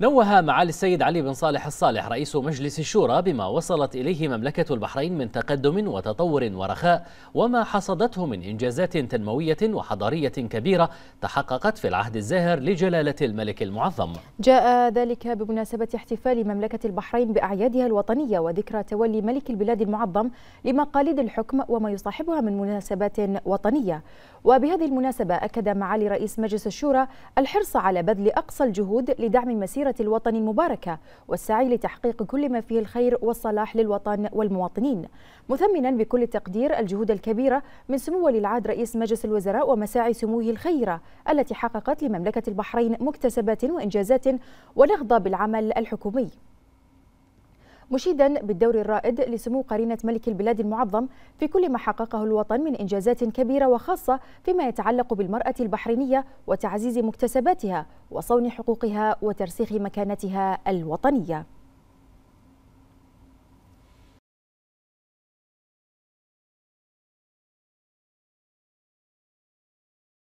نوه معالي السيد علي بن صالح الصالح رئيس مجلس الشورى بما وصلت إليه مملكة البحرين من تقدم وتطور ورخاء وما حصدته من إنجازات تنموية وحضارية كبيرة تحققت في العهد الزاهر لجلالة الملك المعظم جاء ذلك بمناسبة احتفال مملكة البحرين بأعيادها الوطنية وذكرى تولي ملك البلاد المعظم لمقاليد الحكم وما يصاحبها من مناسبات وطنية وبهذه المناسبة أكد معالي رئيس مجلس الشورى الحرص على بذل أقصى الجهود لدعم مسيرة الوطن المباركة والسعي لتحقيق كل ما فيه الخير والصلاح للوطن والمواطنين مثمنا بكل تقدير الجهود الكبيرة من سمو ولي العهد رئيس مجلس الوزراء ومساعي سموه الخيرة التي حققت لمملكة البحرين مكتسبات وإنجازات ونهضة بالعمل الحكومي مشيدا بالدور الرائد لسمو قرينة ملك البلاد المعظم في كل ما حققه الوطن من إنجازات كبيرة وخاصة فيما يتعلق بالمرأة البحرينية وتعزيز مكتسباتها وصون حقوقها وترسيخ مكانتها الوطنية